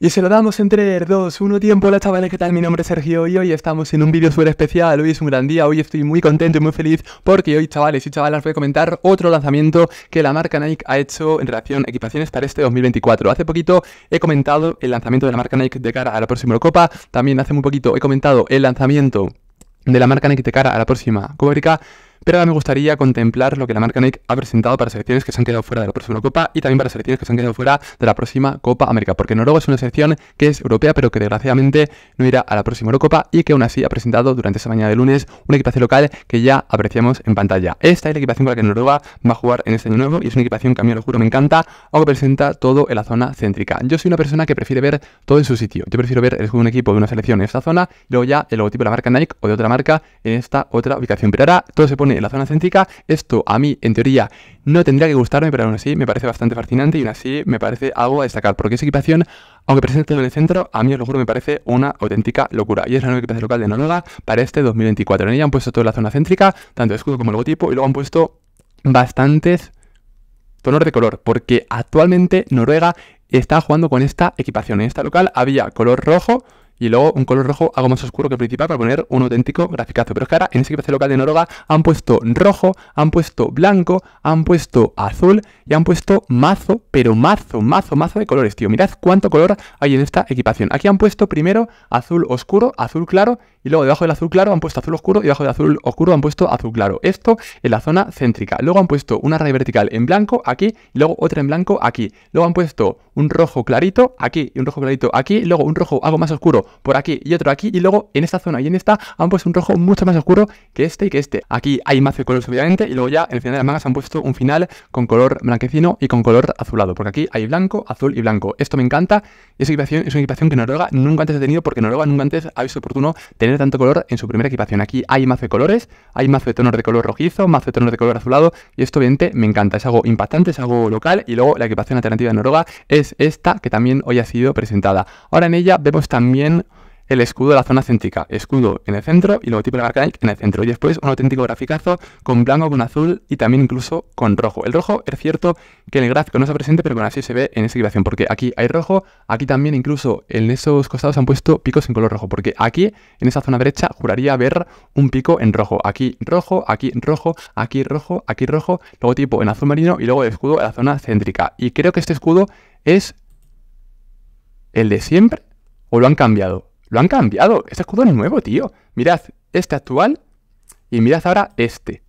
Y se lo damos entre dos. 2, 1, tiempo. Hola chavales, ¿qué tal? Mi nombre es Sergio y hoy estamos en un vídeo súper especial. Hoy es un gran día, hoy estoy muy contento y muy feliz porque hoy chavales y chavalas voy a comentar otro lanzamiento que la marca Nike ha hecho en relación a equipaciones para este 2024. Hace poquito he comentado el lanzamiento de la marca Nike de cara a la próxima Copa. También hace muy poquito he comentado el lanzamiento de la marca Nike de cara a la próxima Copa pero ahora me gustaría contemplar lo que la marca Nike ha presentado para selecciones que se han quedado fuera de la próxima Copa y también para selecciones que se han quedado fuera de la próxima Copa América, porque Noruega es una selección que es europea, pero que desgraciadamente no irá a la próxima Eurocopa y que aún así ha presentado durante esta mañana de lunes una equipación local que ya apreciamos en pantalla. Esta es la equipación con la que Noruega va a jugar en este año nuevo y es una equipación que a mí lo juro me encanta, aunque presenta todo en la zona céntrica. Yo soy una persona que prefiere ver todo en su sitio. Yo prefiero ver el juego de un equipo de una selección en esta zona, y luego ya el logotipo de la marca Nike o de otra marca en esta otra ubicación. Pero ahora todo se pone en la zona céntrica. Esto a mí, en teoría, no tendría que gustarme, pero aún así me parece bastante fascinante y aún así me parece algo a destacar, porque esa equipación, aunque presente en el centro, a mí os lo juro me parece una auténtica locura. Y es la nueva equipación local de Noruega para este 2024. En ella han puesto toda la zona céntrica, tanto escudo como el logotipo, y luego han puesto bastantes tonos de color, porque actualmente Noruega está jugando con esta equipación. En esta local había color rojo, y luego un color rojo algo más oscuro que el principal para poner un auténtico graficazo. Pero es que ahora en ese PC local de Noruega han puesto rojo, han puesto blanco, han puesto azul y han puesto mazo, pero mazo, mazo, mazo de colores, tío. Mirad cuánto color hay en esta equipación. Aquí han puesto primero azul oscuro, azul claro luego debajo del azul claro han puesto azul oscuro y debajo del azul oscuro han puesto azul claro. Esto en la zona céntrica. Luego han puesto una raya vertical en blanco aquí y luego otra en blanco aquí. Luego han puesto un rojo clarito aquí y un rojo clarito aquí, luego un rojo algo más oscuro por aquí y otro aquí y luego en esta zona y en esta han puesto un rojo mucho más oscuro que este y que este. Aquí hay más de colores obviamente y luego ya en el final de las mangas han puesto un final con color blanquecino y con color azulado porque aquí hay blanco, azul y blanco. Esto me encanta. Es es una equipación que Noruega nunca antes ha tenido porque Noruega nunca antes ha visto oportuno tener tanto color en su primera equipación. Aquí hay mazo de colores, hay mazo de tonos de color rojizo, mazo de tonos de color azulado y esto obviamente me encanta. Es algo impactante, es algo local y luego la equipación alternativa de Noruega es esta que también hoy ha sido presentada. Ahora en ella vemos también el escudo de la zona céntrica. Escudo en el centro y logotipo de la marca en el centro. Y después un auténtico graficazo con blanco, con azul y también incluso con rojo. El rojo es cierto que en el gráfico no está presente, pero con así se ve en esa grabación Porque aquí hay rojo, aquí también incluso en esos costados han puesto picos en color rojo. Porque aquí, en esa zona derecha, juraría ver un pico en rojo. Aquí rojo, aquí rojo, aquí rojo, aquí rojo, logotipo en azul marino y luego el escudo en la zona céntrica. Y creo que este escudo es el de siempre o lo han cambiado. Lo han cambiado. Este escudo es nuevo, tío. Mirad este actual y mirad ahora este.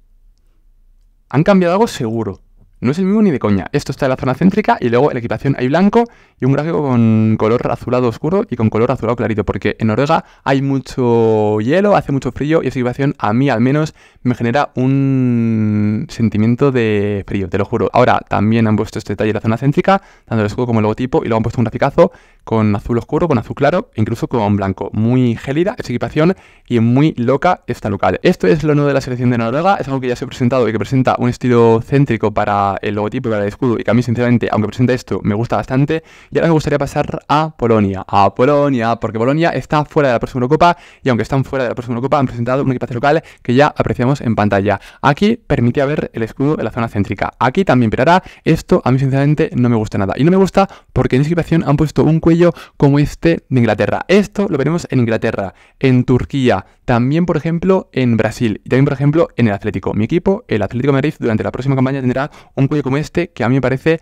Han cambiado algo seguro. No es el mismo ni de coña. Esto está en la zona céntrica y luego en la equipación hay blanco y un gráfico con color azulado oscuro y con color azulado clarito, porque en Noruega hay mucho hielo, hace mucho frío y esa equipación a mí al menos me genera un sentimiento de frío, te lo juro. Ahora también han puesto este detalle en la zona céntrica, tanto el escudo como el logotipo y luego han puesto un graficazo con azul oscuro, con azul claro, e incluso con blanco. Muy gélida esa equipación y muy loca esta local. Esto es lo nuevo de la selección de Noruega, es algo que ya se ha presentado y que presenta un estilo céntrico para el logotipo para el escudo y que a mí sinceramente, aunque presente esto, me gusta bastante. Y ahora me gustaría pasar a Polonia, a Polonia, porque Polonia está fuera de la próxima copa y aunque están fuera de la próxima Eurocopa han presentado un equipaje local que ya apreciamos en pantalla. Aquí permite ver el escudo de la zona céntrica. Aquí también ahora Esto a mí sinceramente no me gusta nada. Y no me gusta porque en inscripción han puesto un cuello como este de Inglaterra. Esto lo veremos en Inglaterra, en Turquía, también por ejemplo en Brasil y también por ejemplo en el Atlético. Mi equipo, el Atlético Madrid, durante la próxima campaña tendrá un cuello como este que a mí me parece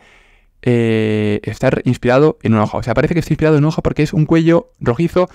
eh, estar inspirado en una hoja. O sea, parece que está inspirado en una hoja porque es un cuello rojizo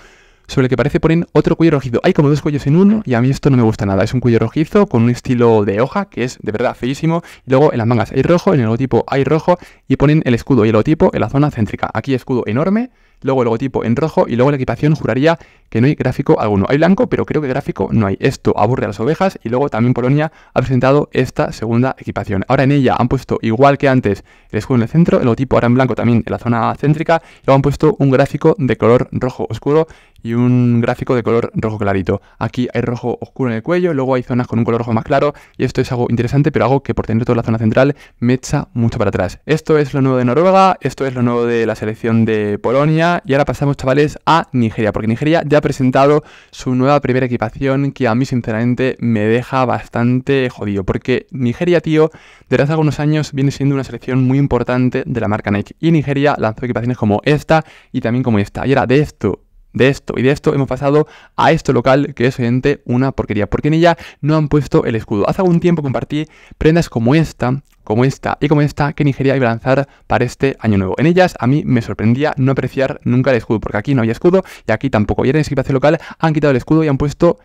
sobre el que parece ponen otro cuello rojizo. Hay como dos cuellos en uno y a mí esto no me gusta nada. Es un cuello rojizo con un estilo de hoja que es de verdad feísimo. Y luego en las mangas hay rojo, en el logotipo hay rojo y ponen el escudo y el logotipo en la zona céntrica. Aquí escudo enorme, luego el logotipo en rojo y luego la equipación juraría que no hay gráfico alguno. Hay blanco, pero creo que gráfico no hay. Esto aburre a las ovejas y luego también Polonia ha presentado esta segunda equipación. Ahora en ella han puesto igual que antes el escudo en el centro, el logotipo ahora en blanco también en la zona céntrica y luego han puesto un gráfico de color rojo oscuro y un gráfico de color rojo clarito. Aquí hay rojo oscuro en el cuello, luego hay zonas con un color rojo más claro y esto es algo interesante, pero algo que por tener toda la zona central me echa mucho para atrás. Esto es lo nuevo de Noruega, esto es lo nuevo de la selección de Polonia y ahora pasamos chavales a Nigeria, porque Nigeria ya ha presentado su nueva primera equipación que a mí sinceramente me deja bastante jodido, porque Nigeria, tío, desde hace algunos años viene siendo una selección muy importante de la marca Nike y Nigeria lanzó equipaciones como esta y también como esta. Y ahora de esto de esto y de esto hemos pasado a esto local que es obviamente una porquería, porque en ella no han puesto el escudo. Hace algún tiempo compartí prendas como esta, como esta y como esta que Nigeria iba a lanzar para este año nuevo. En ellas a mí me sorprendía no apreciar nunca el escudo, porque aquí no había escudo y aquí tampoco. Y en el local han quitado el escudo y han puesto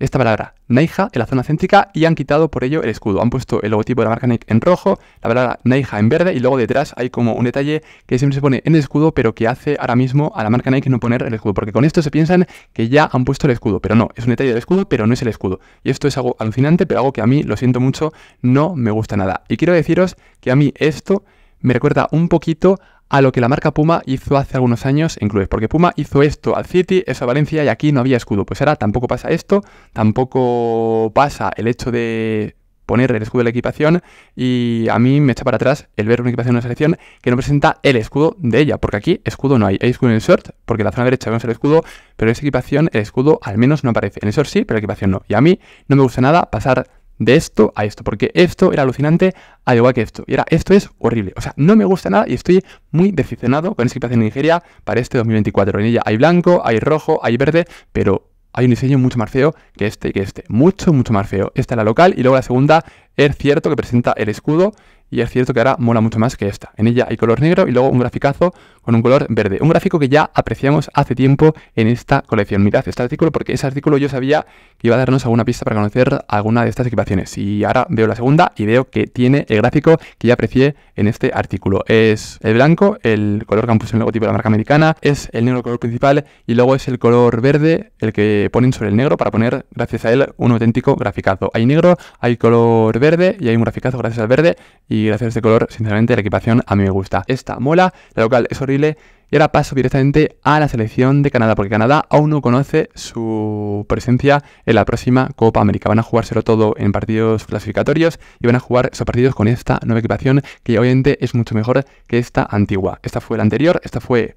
esta palabra Neija en la zona céntrica y han quitado por ello el escudo. Han puesto el logotipo de la marca Nike en rojo, la palabra Neija en verde y luego detrás hay como un detalle que siempre se pone en el escudo pero que hace ahora mismo a la marca Nike no poner el escudo. Porque con esto se piensan que ya han puesto el escudo, pero no, es un detalle del escudo pero no es el escudo. Y esto es algo alucinante pero algo que a mí, lo siento mucho, no me gusta nada. Y quiero deciros que a mí esto me recuerda un poquito a lo que la marca Puma hizo hace algunos años en clubes, porque Puma hizo esto al City, eso a Valencia y aquí no había escudo. Pues ahora tampoco pasa esto, tampoco pasa el hecho de poner el escudo de la equipación y a mí me echa para atrás el ver una equipación de una selección que no presenta el escudo de ella, porque aquí escudo no hay, hay escudo en el short, porque en la zona derecha vemos el escudo, pero en esa equipación el escudo al menos no aparece, en el short sí, pero la equipación no, y a mí no me gusta nada pasar de esto a esto, porque esto era alucinante, al igual que esto. Y era, esto es horrible. O sea, no me gusta nada y estoy muy decepcionado con esta situación de Nigeria para este 2024. En ella hay blanco, hay rojo, hay verde, pero hay un diseño mucho más feo que este y que este. Mucho, mucho más feo. Esta es la local y luego la segunda es cierto que presenta el escudo y es cierto que ahora mola mucho más que esta. En ella hay color negro y luego un graficazo con un color verde. Un gráfico que ya apreciamos hace tiempo en esta colección. Mirad este artículo porque ese artículo yo sabía que iba a darnos alguna pista para conocer alguna de estas equipaciones. Y ahora veo la segunda y veo que tiene el gráfico que ya aprecié en este artículo. Es el blanco, el color que han puesto en el logotipo de la marca americana, es el negro color principal y luego es el color verde, el que ponen sobre el negro para poner, gracias a él, un auténtico graficazo. Hay negro, hay color verde y hay un graficazo gracias al verde y y gracias a este color, sinceramente, la equipación a mí me gusta. Esta mola, la local es horrible. Y ahora paso directamente a la selección de Canadá, porque Canadá aún no conoce su presencia en la próxima Copa América. Van a jugárselo todo en partidos clasificatorios y van a jugar esos partidos con esta nueva equipación, que obviamente es mucho mejor que esta antigua. Esta fue la anterior, esta fue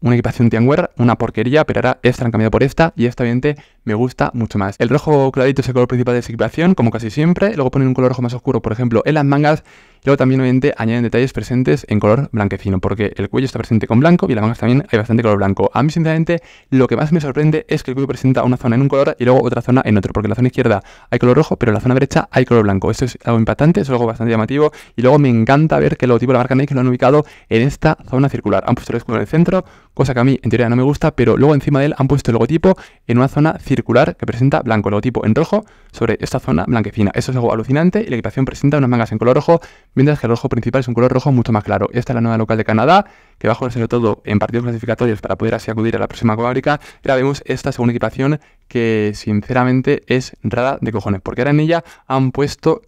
una equipación Tianware, una porquería, pero ahora esta la han cambiado por esta y esta obviamente me gusta mucho más. El rojo clarito es el color principal de equipación, como casi siempre. Luego ponen un color rojo más oscuro, por ejemplo, en las mangas. luego también, obviamente, añaden detalles presentes en color blanquecino, porque el cuello está presente con blanco y en las mangas también hay bastante color blanco. A mí, sinceramente, lo que más me sorprende es que el cuello presenta una zona en un color y luego otra zona en otro, porque en la zona izquierda hay color rojo, pero en la zona derecha hay color blanco. Esto es algo impactante, es algo bastante llamativo. Y luego me encanta ver que el logotipo de la marca Nike lo han ubicado en esta zona circular. Han puesto el escudo en el centro, cosa que a mí, en teoría, no me gusta, pero luego encima de él han puesto el logotipo en una zona circular circular que presenta blanco, logotipo en rojo sobre esta zona blanquecina. Eso es algo alucinante y la equipación presenta unas mangas en color rojo, mientras que el rojo principal es un color rojo mucho más claro. Esta es la nueva local de Canadá, que va a jugar todo en partidos clasificatorios para poder así acudir a la próxima Copa América. Y ahora vemos esta segunda equipación que sinceramente es rara de cojones, porque ahora en ella han puesto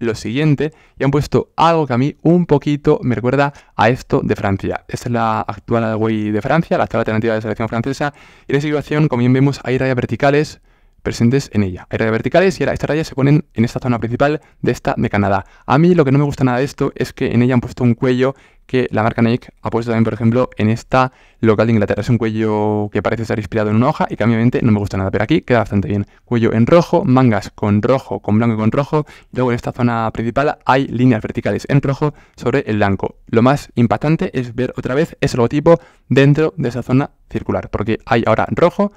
lo siguiente y han puesto algo que a mí un poquito me recuerda a esto de Francia. Esta es la actual way de Francia, la actual alternativa de selección francesa. Y en esa situación, como bien vemos, hay rayas verticales presentes en ella. Hay rayas verticales y ahora estas rayas se ponen en esta zona principal de esta Canadá. A mí lo que no me gusta nada de esto es que en ella han puesto un cuello que la marca Nike ha puesto también, por ejemplo, en esta local de Inglaterra. Es un cuello que parece estar inspirado en una hoja y que obviamente no me gusta nada, pero aquí queda bastante bien. Cuello en rojo, mangas con rojo, con blanco y con rojo. luego en esta zona principal hay líneas verticales en rojo sobre el blanco. Lo más impactante es ver otra vez ese logotipo dentro de esa zona circular, porque hay ahora rojo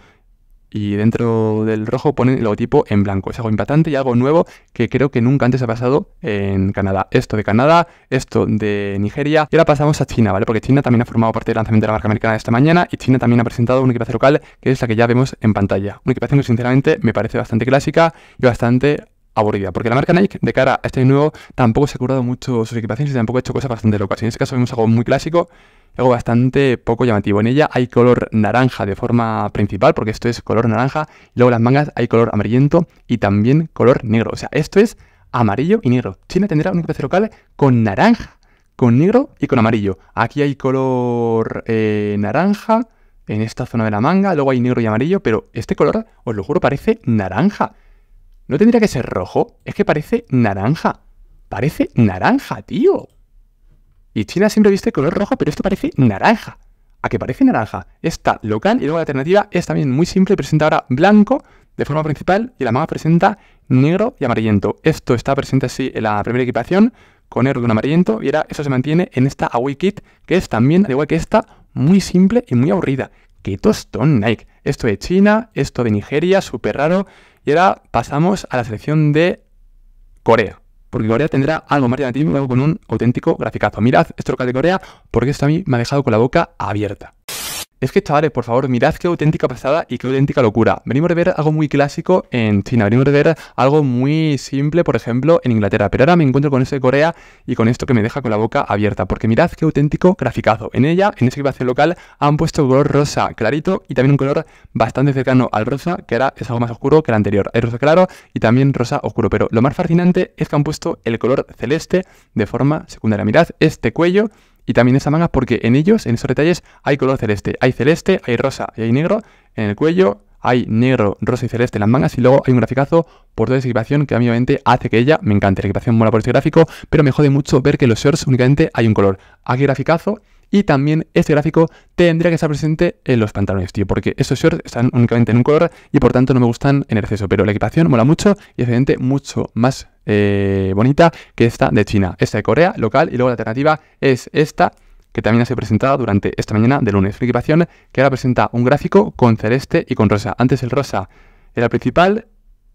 y dentro del rojo ponen el logotipo en blanco. Es algo impactante y algo nuevo que creo que nunca antes ha pasado en Canadá. Esto de Canadá, esto de Nigeria. Y ahora pasamos a China, ¿vale? Porque China también ha formado parte del lanzamiento de la marca americana esta mañana y China también ha presentado una equipación local que es la que ya vemos en pantalla. Una equipación que sinceramente me parece bastante clásica y bastante aburrida, porque la marca Nike de cara a este nuevo tampoco se ha curado mucho sus equipaciones y tampoco ha hecho cosas bastante locas. en este caso vemos algo muy clásico, algo bastante poco llamativo. En ella hay color naranja de forma principal, porque esto es color naranja, y luego las mangas hay color amarillento y también color negro. O sea, esto es amarillo y negro. China tendrá un equipación local con naranja, con negro y con amarillo. Aquí hay color eh, naranja en esta zona de la manga, luego hay negro y amarillo, pero este color, os lo juro, parece naranja. ¿No tendría que ser rojo? Es que parece naranja. Parece naranja, tío. Y China siempre viste color rojo, pero esto parece naranja. ¿A qué parece naranja? Esta local y luego la alternativa es también muy simple. Presenta ahora blanco de forma principal y la manga presenta negro y amarillento. Esto está presente así en la primera equipación con negro y amarillento y ahora eso se mantiene en esta Away Kit que es también, al igual que esta, muy simple y muy aburrida. ¡Qué tostón, Nike! Esto de China, esto de Nigeria, súper raro. Y ahora pasamos a la selección de Corea. Porque Corea tendrá algo más llamativo, algo con un auténtico graficazo. Mirad esto local de Corea, porque esto a mí me ha dejado con la boca abierta. Es que, chavales, por favor, mirad qué auténtica pasada y qué auténtica locura. Venimos de ver algo muy clásico en China, venimos de ver algo muy simple, por ejemplo, en Inglaterra. Pero ahora me encuentro con esto de Corea y con esto que me deja con la boca abierta, porque mirad qué auténtico graficazo. En ella, en ese espacio local, han puesto color rosa clarito y también un color bastante cercano al rosa, que ahora es algo más oscuro que el anterior. Hay rosa claro y también rosa oscuro, pero lo más fascinante es que han puesto el color celeste de forma secundaria. Mirad este cuello y también esa manga porque en ellos, en esos detalles, hay color celeste. Hay celeste, hay rosa y hay negro en el cuello, hay negro, rosa y celeste en las mangas y luego hay un graficazo por toda esa equipación que obviamente hace que ella me encante. La equipación mola por este gráfico, pero me jode mucho ver que en los shorts únicamente hay un color. Aquí graficazo y también este gráfico tendría que estar presente en los pantalones, tío, porque esos shorts están únicamente en un color y por tanto no me gustan en exceso, pero la equipación mola mucho y es evidente mucho más eh, bonita que esta de China. Esta de Corea, local, y luego la alternativa es esta que también ha sido presentada durante esta mañana de lunes. equipación que ahora presenta un gráfico con celeste y con rosa. Antes el rosa era principal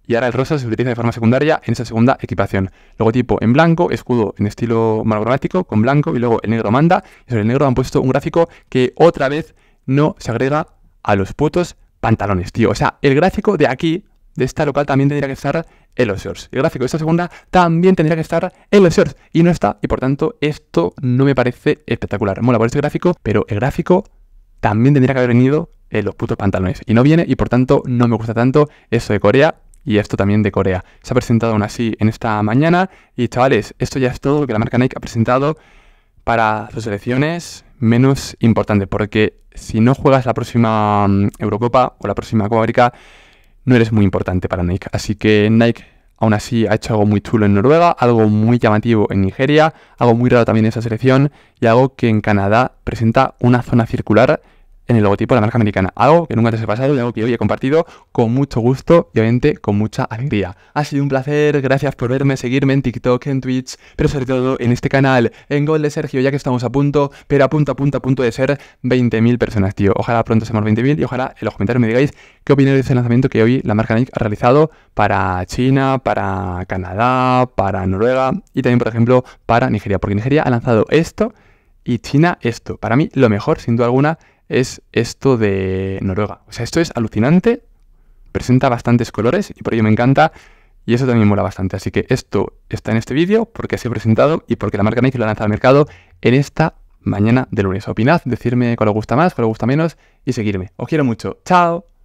y ahora el rosa se utiliza de forma secundaria en esa segunda equipación. Logotipo en blanco, escudo en estilo monocromático con blanco y luego el negro manda. Y sobre el negro han puesto un gráfico que otra vez no se agrega a los putos pantalones, tío. O sea, el gráfico de aquí de esta local también tendría que estar en los shorts. El gráfico de esta segunda también tendría que estar en los shorts. Y no está, y por tanto, esto no me parece espectacular. Mola por este gráfico, pero el gráfico también tendría que haber venido en los putos pantalones. Y no viene, y por tanto, no me gusta tanto eso de Corea. Y esto también de Corea. Se ha presentado aún así en esta mañana. Y chavales, esto ya es todo lo que la marca Nike ha presentado para sus elecciones menos importante, porque si no juegas la próxima mm, Eurocopa o la próxima Copa América, no eres muy importante para Nike. Así que Nike aún así ha hecho algo muy chulo en Noruega, algo muy llamativo en Nigeria, algo muy raro también en esa selección y algo que en Canadá presenta una zona circular en el logotipo de la marca americana. Algo que nunca te he pasado y algo que hoy he compartido con mucho gusto y obviamente con mucha alegría. Ha sido un placer, gracias por verme, seguirme en TikTok, en Twitch, pero sobre todo en este canal, en Gol de Sergio, ya que estamos a punto, pero a punto, a punto, a punto de ser 20.000 personas, tío. Ojalá pronto seamos 20.000 y ojalá en los comentarios me digáis qué opináis de ese lanzamiento que hoy la marca Nike ha realizado para China, para Canadá, para Noruega y también, por ejemplo, para Nigeria, porque Nigeria ha lanzado esto y China esto. Para mí, lo mejor, sin duda alguna, es esto de Noruega. O sea, esto es alucinante, presenta bastantes colores y por ello me encanta y eso también mola bastante. Así que esto está en este vídeo porque ha sido presentado y porque la marca Nike lo lanzado al mercado en esta mañana de lunes. Opinad, decirme cuál os gusta más, cuál os gusta menos y seguirme. Os quiero mucho. ¡Chao!